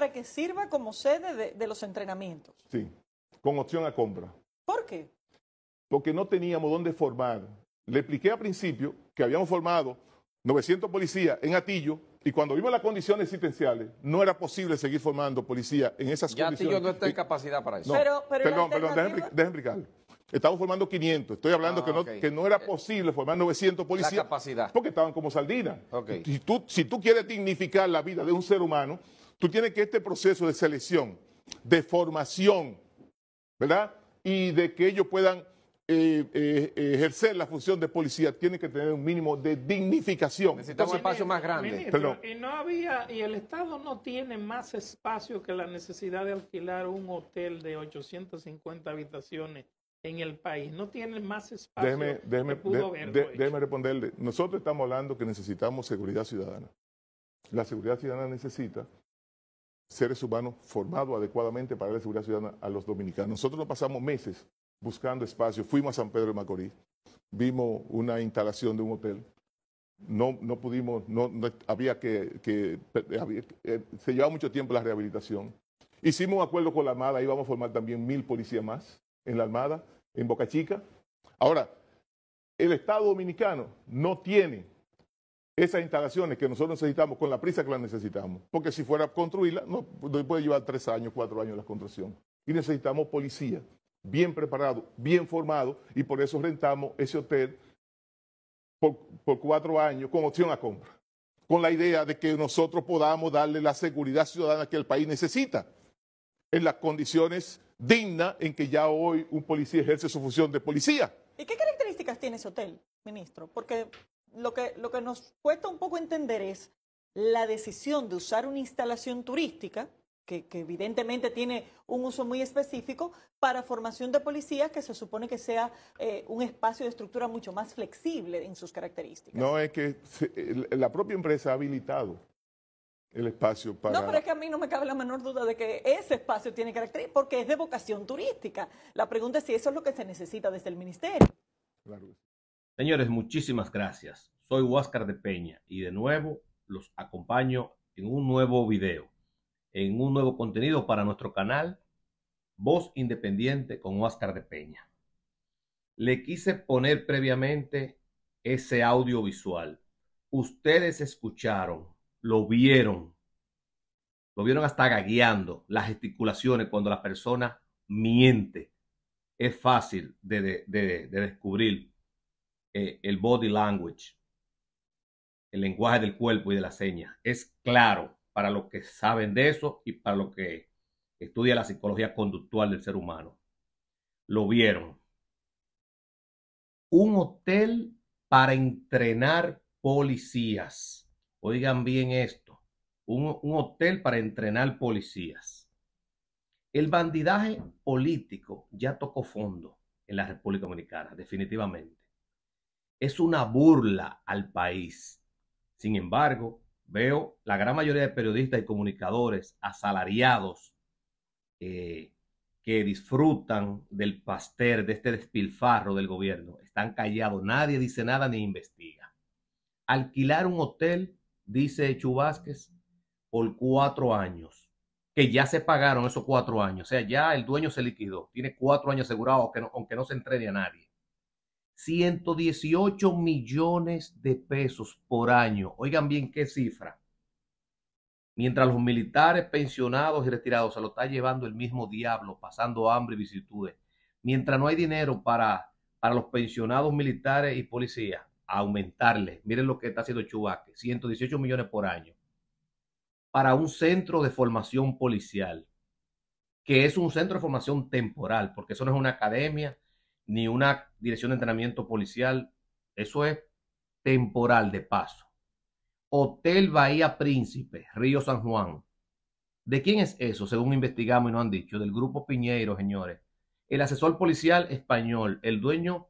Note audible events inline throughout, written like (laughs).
para que sirva como sede de, los entrenamientos. Sí, con opción a compra. ¿Por qué? Porque no teníamos dónde formar. Le expliqué al principio que habíamos formado 900 policías en Atillo, y cuando vimos las condiciones existenciales, no era posible seguir formando policías en esas condiciones. Ya no está en eh, capacidad para eso. pero, pero perdón, perdón, déjenme Estamos formando 500. Estoy hablando ah, que, no, era eh, posible formar 900 policías. capacidad. Porque estaban como saldinas. Si, tú, quieres dignificar la vida de un ser humano, tú tienes que este proceso de selección, de formación, ¿verdad? Y de que ellos puedan eh, eh, ejercer la función de policía tiene que tener un mínimo de dignificación. Necesitamos un espacio más grande. Ministro, y no había, y el Estado no tiene más espacio que la necesidad de alquilar un hotel de 850 habitaciones en el país. No tienen más espacio déjeme, responderle. Nosotros estamos hablando que necesitamos seguridad ciudadana. La seguridad ciudadana necesita seres humanos formados adecuadamente para la seguridad ciudadana a los dominicanos. Nosotros pasamos meses buscando espacio. Fuimos a San Pedro de Macorís, vimos una instalación de un hotel. No, no pudimos, había que, eh, se llevaba mucho tiempo la rehabilitación. Hicimos un acuerdo con la Armada, íbamos a formar también mil policías más en la Armada en Boca Chica. Ahora, el Estado Dominicano no tiene esas instalaciones que nosotros necesitamos con la prisa que las necesitamos. Porque si fuera a construirla, no, puede llevar tres años, cuatro años la construcción. Y necesitamos policía bien preparado, bien formado, y por eso rentamos ese hotel por, por cuatro años con opción a compra. Con la idea de que nosotros podamos darle la seguridad ciudadana que el país necesita en las condiciones digna en que ya hoy un policía ejerce su función de policía. ¿Y qué características tiene ese hotel, ministro? Porque lo que, lo que nos cuesta un poco entender es la decisión de usar una instalación turística, que, evidentemente tiene un uso muy específico, para formación de policías, que se supone que sea eh, un espacio de estructura mucho más flexible en sus características. No, es que eh, la propia empresa ha habilitado el espacio para... No, pero es que a mí no me cabe la menor duda de que ese espacio tiene carácter porque es de vocación turística. La pregunta es si eso es lo que se necesita desde el ministerio. Señores, muchísimas gracias. Soy Huáscar de Peña y de nuevo los acompaño en un nuevo video, en un nuevo contenido para nuestro canal Voz Independiente con Huáscar de Peña. Le quise poner previamente ese audiovisual. Ustedes escucharon lo vieron. Lo vieron hasta gagueando, las gesticulaciones, cuando la persona miente. Es fácil de, de, de, descubrir eh, el body language, el lenguaje del cuerpo y de la seña. Es claro para los que saben de eso y para los que estudian la psicología conductual del ser humano. Lo vieron. Un hotel para entrenar policías. Oigan bien esto, un, hotel para entrenar policías. El bandidaje político ya tocó fondo en la República Dominicana, definitivamente. Es una burla al país. Sin embargo, veo la gran mayoría de periodistas y comunicadores asalariados eh, que disfrutan del pastel, de este despilfarro del gobierno, están callados, nadie dice nada ni investiga. Alquilar un hotel dice Chubásquez, por cuatro años, que ya se pagaron esos cuatro años, o sea, ya el dueño se liquidó, tiene cuatro años asegurado, aunque no, aunque no se entregue a nadie. 118 millones de pesos por año. Oigan bien qué cifra. Mientras los militares pensionados y retirados se lo está llevando el mismo diablo, pasando hambre y vicisitudes. Mientras no hay dinero para, para los pensionados militares y policías, aumentarle. Miren lo que está haciendo Chubaque, 118 millones por año, para un centro de formación policial, que es un centro de formación temporal, porque eso no es una academia ni una dirección de entrenamiento policial, eso es temporal de paso. Hotel Bahía Príncipe, Río San Juan. ¿De quién es eso? Según investigamos y nos han dicho, del grupo Piñeiro, señores. El asesor policial español, el dueño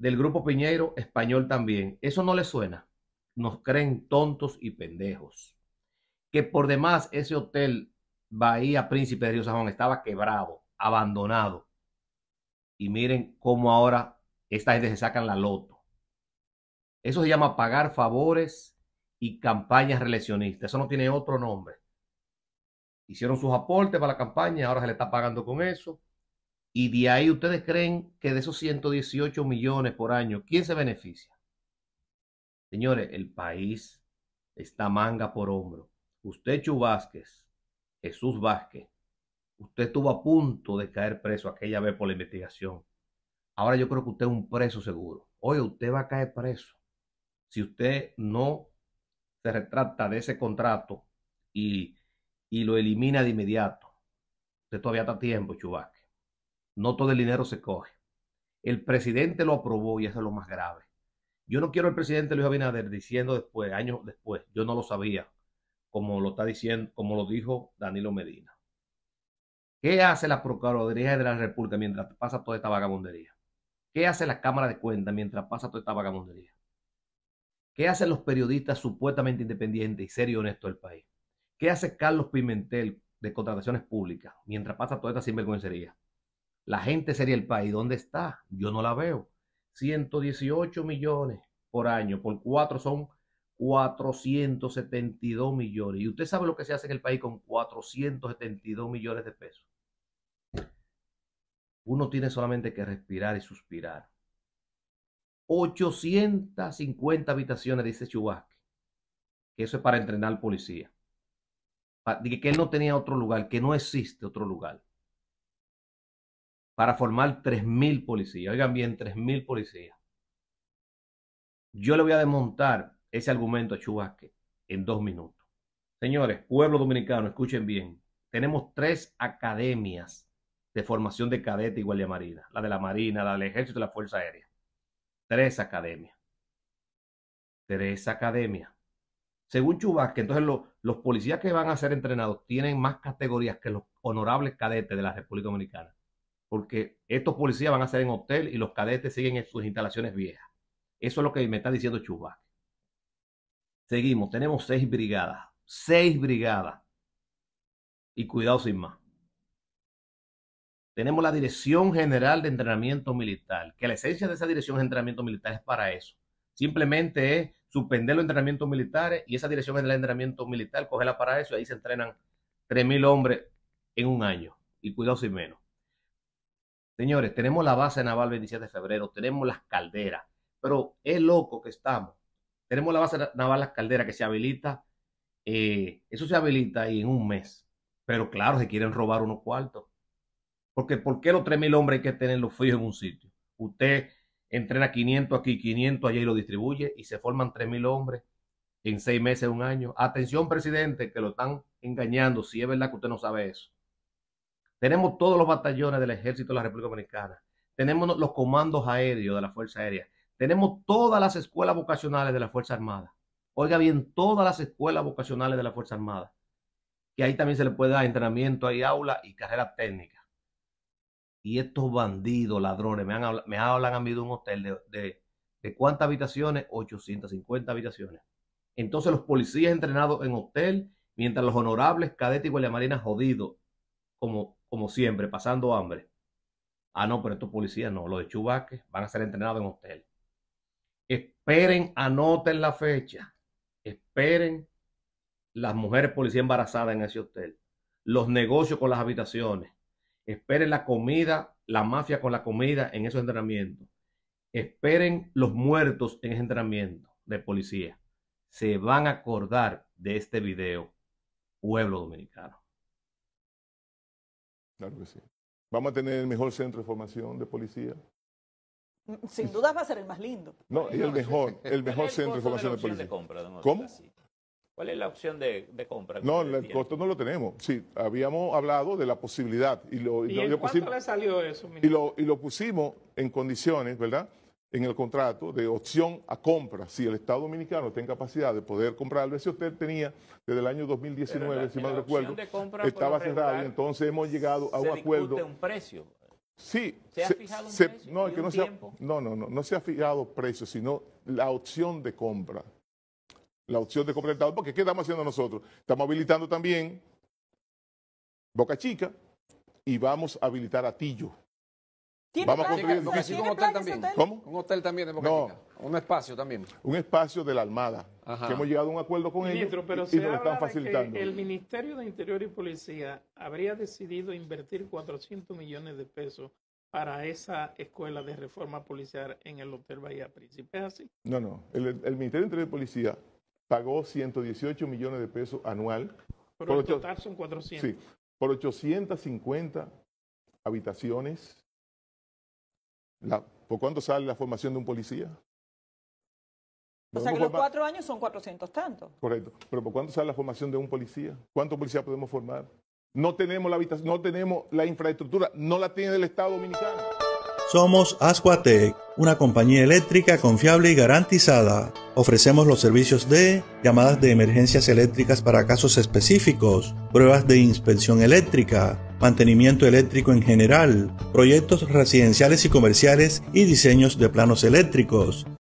del grupo Piñeiro, español también. Eso no le suena. Nos creen tontos y pendejos. Que por demás ese hotel Bahía Príncipe de Río Sajón estaba quebrado, abandonado. Y miren cómo ahora esta gente se sacan la loto. Eso se llama pagar favores y campañas reeleccionistas. Eso no tiene otro nombre. Hicieron sus aportes para la campaña, ahora se le está pagando con eso. Y de ahí ustedes creen que de esos 118 millones por año, ¿quién se beneficia? Señores, el país está manga por hombro. Usted, Chu Vázquez, Jesús Vázquez, usted estuvo a punto de caer preso aquella vez por la investigación. Ahora yo creo que usted es un preso seguro. Oye, usted va a caer preso. Si usted no se retrata de ese contrato y, lo elimina de inmediato, usted todavía está a tiempo, Chubasque. No todo el dinero se coge. El presidente lo aprobó y eso es lo más grave. Yo no quiero el presidente Luis Abinader diciendo después, años después, yo no lo sabía, como lo está diciendo, como lo dijo Danilo Medina. ¿Qué hace la Procuraduría de la República mientras pasa toda esta vagabundería? ¿Qué hace la Cámara de Cuentas mientras pasa toda esta vagabundería? ¿Qué hacen los periodistas supuestamente independientes y serios y honestos del país? ¿Qué hace Carlos Pimentel de contrataciones públicas mientras pasa toda esta sinvergüencería? La gente sería el país. ¿Dónde está? Yo no la veo. 118 millones por año, por cuatro son 472 millones. Y usted sabe lo que se hace en el país con 472 millones de pesos. Uno tiene solamente que respirar y suspirar. 850 habitaciones, dice Chubasque. Que eso es para entrenar al policía. Que él no tenía otro lugar, que no existe otro lugar para formar 3.000 policías. Oigan bien, 3.000 policías. Yo le voy a desmontar ese argumento a Chubasque en dos minutos. Señores, pueblo dominicano, escuchen bien. Tenemos tres academias de formación de cadete y guardia marina. La de la Marina, la del Ejército y la Fuerza Aérea. Tres academias. Tres academias. Según Chubasque, entonces los policías que van a ser entrenados tienen más categorías que los honorables cadetes de la República Dominicana porque estos policías van a ser en hotel y los cadetes siguen en sus instalaciones viejas. Eso es lo que me está diciendo Chubac. Seguimos, tenemos seis brigadas, seis brigadas. Y cuidado sin más. Tenemos la Dirección General de Entrenamiento Militar, que la esencia de esa Dirección de Entrenamiento Militar es para eso. Simplemente es suspender los entrenamientos militares y esa Dirección General de Entrenamiento Militar, cogerla para eso y ahí se entrenan 3.000 hombres en un año. Y cuidado sin menos. Señores, tenemos la base naval 27 de febrero, tenemos las calderas, pero es loco que estamos. Tenemos la base naval las calderas que se habilita, eh, eso se habilita ahí en un mes, pero claro, se quieren robar unos cuartos. Porque ¿por qué los 3.000 hombres hay que los fijos en un sitio? Usted entrena 500 aquí, 500 allá y lo distribuye y se forman 3.000 hombres en seis meses, un año. Atención, presidente, que lo están engañando, si es verdad que usted no sabe eso. Tenemos todos los batallones del ejército de la República Dominicana. Tenemos los comandos aéreos de la Fuerza Aérea. Tenemos todas las escuelas vocacionales de la Fuerza Armada. Oiga bien, todas las escuelas vocacionales de la Fuerza Armada. Que ahí también se le puede dar entrenamiento, hay aula y carrera técnica. Y estos bandidos, ladrones, me, han, me hablan a mí de un hotel de, de, cuántas habitaciones? 850 habitaciones. Entonces los policías entrenados en hotel, mientras los honorables cadetes y marina jodidos, como como siempre, pasando hambre. Ah, no, pero estos policías no, los de Chubaque van a ser entrenados en hotel. Esperen, anoten la fecha. Esperen las mujeres policías embarazadas en ese hotel. Los negocios con las habitaciones. Esperen la comida, la mafia con la comida en esos entrenamientos. Esperen los muertos en ese entrenamiento de policía. Se van a acordar de este video, pueblo dominicano. Claro que sí. Vamos a tener el mejor centro de formación de policía. Mm, sin duda va a ser el más lindo. No, y el mejor, el (laughs) mejor centro de formación de, policía. compra, ¿Cómo? ¿Cuál es la opción de, compra? No, el costo no lo tenemos. Sí, habíamos hablado de la posibilidad. ¿Y, le salió eso? Y lo, y lo pusimos en condiciones, ¿verdad? en el contrato de opción a compra, si el Estado Dominicano tiene capacidad de poder comprarlo. Ese usted tenía desde el año 2019, si mal recuerdo, estaba cerrado entonces hemos llegado a un acuerdo. un precio? Sí. ¿Se, ha fijado un precio? No, no, no, no, no, no se ha fijado precio, sino la opción de compra. La opción de compra del Estado. Porque ¿qué estamos haciendo nosotros? Estamos habilitando también Boca Chica y vamos a habilitar a Tillo. Vamos a construir un hotel también. ¿Cómo? Un hotel también de no. Un espacio también. Un espacio de la armada Que hemos llegado a un acuerdo con ellos y, están facilitando. el Ministerio de Interior y Policía habría decidido invertir 400 millones de pesos para esa escuela de reforma policial en el Hotel Bahía Príncipe. así? No, no. El, Ministerio de Interior y Policía pagó 118 millones de pesos anual. por el total son 400. Sí, por 850 habitaciones ¿Por cuánto sale la formación de un policía? O sea que los cuatro años son cuatrocientos tantos. Correcto. Pero ¿por cuánto sale la formación de un policía? ¿Cuántos policías podemos formar? No tenemos la habitación, no tenemos la infraestructura, no la tiene el Estado Dominicano. Somos Asquatec, una compañía eléctrica confiable y garantizada. Ofrecemos los servicios de llamadas de emergencias eléctricas para casos específicos, pruebas de inspección eléctrica mantenimiento eléctrico en general, proyectos residenciales y comerciales y diseños de planos eléctricos.